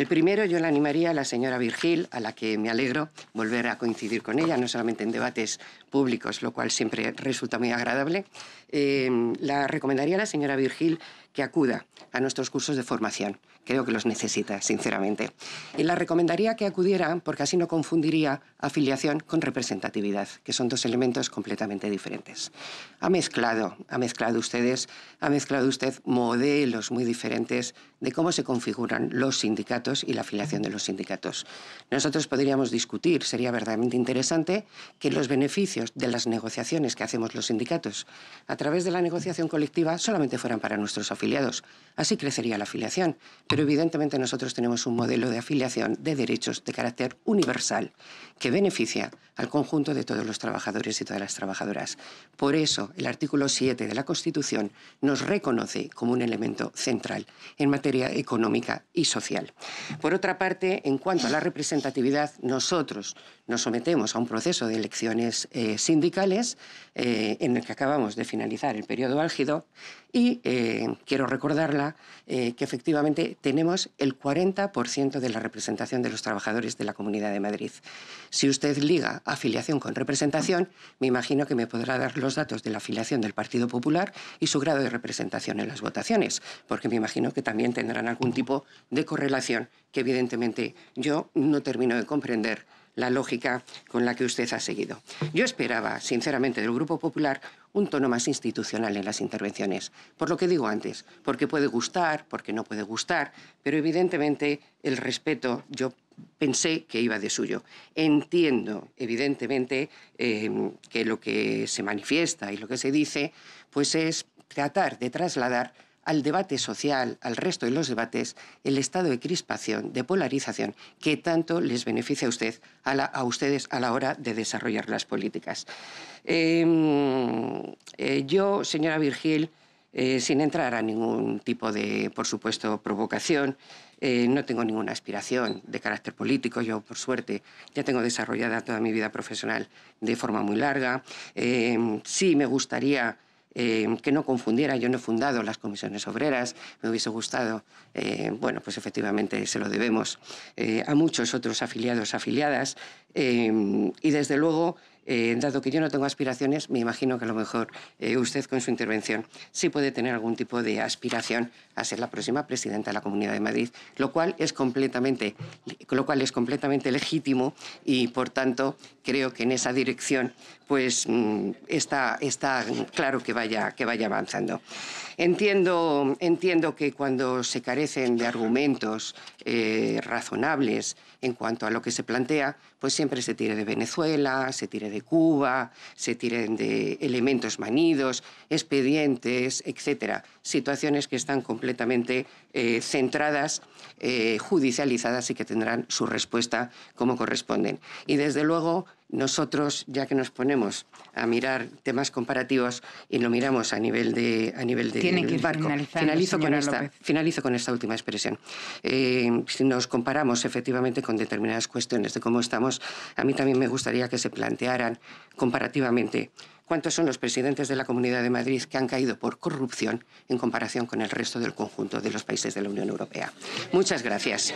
El primero yo la animaría a la señora Virgil, a la que me alegro volver a coincidir con ella, no solamente en debates públicos, lo cual siempre resulta muy agradable. Eh, la recomendaría a la señora Virgil que acuda a nuestros cursos de formación. Creo que los necesita, sinceramente. Y la recomendaría que acudiera porque así no confundiría afiliación con representatividad, que son dos elementos completamente diferentes. Ha mezclado, ha mezclado ustedes, ha mezclado usted modelos muy diferentes de cómo se configuran los sindicatos y la afiliación de los sindicatos. Nosotros podríamos discutir, sería verdaderamente interesante, que los beneficios de las negociaciones que hacemos los sindicatos a través de la negociación colectiva solamente fueran para nuestros afiliados Así crecería la afiliación. Pero evidentemente nosotros tenemos un modelo de afiliación de derechos de carácter universal que beneficia al conjunto de todos los trabajadores y todas las trabajadoras. Por eso, el artículo 7 de la Constitución nos reconoce como un elemento central en materia económica y social. Por otra parte, en cuanto a la representatividad, nosotros nos sometemos a un proceso de elecciones eh, sindicales eh, en el que acabamos de finalizar el periodo álgido y eh, quiero recordarla que efectivamente tenemos el 40% de la representación de los trabajadores de la Comunidad de Madrid. Si usted liga afiliación con representación, me imagino que me podrá dar los datos de la afiliación del Partido Popular y su grado de representación en las votaciones, porque me imagino que también tendrán algún tipo de correlación que evidentemente yo no termino de comprender la lógica con la que usted ha seguido. Yo esperaba, sinceramente, del Grupo Popular un tono más institucional en las intervenciones, por lo que digo antes, porque puede gustar, porque no puede gustar, pero evidentemente el respeto, yo pensé que iba de suyo. Entiendo, evidentemente, em, que lo que se manifiesta y lo que se dice, pues es tratar de trasladar al debate social, al resto de los debates, el estado de crispación, de polarización, que tanto les beneficia a, usted, a, ustedes a la hora de desarrollar las políticas. Em, eh, yo, señora Virgil, eh, sin entrar a ningún tipo de, por supuesto, provocación, eh, no tengo ninguna aspiración de carácter político, yo por suerte ya tengo desarrollada toda mi vida profesional de forma muy larga. Eh, sí me gustaría... Eh, que no confundiera, yo no he fundado las comisiones obreras, me hubiese gustado, bueno, pues efectivamente se lo debemos a muchos otros afiliados, afiliadas, y desde luego eh, dado que yo no tengo aspiraciones, me imagino que a lo mejor eh, usted con su intervención sí puede tener algún tipo de aspiración a ser la próxima presidenta de la Comunidad de Madrid, lo cual es completamente, lo cual es completamente legítimo y por tanto creo que en esa dirección pues mm, está, está claro que vaya, que vaya avanzando. Entiendo, entiendo que cuando se carecen de argumentos eh, razonables en cuanto a lo que se plantea, pues siempre se tire de Venezuela, se tire de Cuba, se tiren de elementos manidos, expedientes, etcétera. Situaciones que están completamente eh, centradas, eh, judicializadas y que tendrán su respuesta como corresponden. Y desde luego nosotros, ya que nos ponemos a mirar temas comparativos y lo miramos a nivel de a nivel de Tiene que ir barco, finalizo con esta finalizo con esta última expresión. Eh, si nos comparamos efectivamente con determinadas cuestiones de cómo estamos, a mí también me gustaría que se plantearan comparativamente cuántos son los presidentes de la Comunidad de Madrid que han caído por corrupción en comparación con el resto del conjunto de los países de la Unión Europea. Muchas gracias.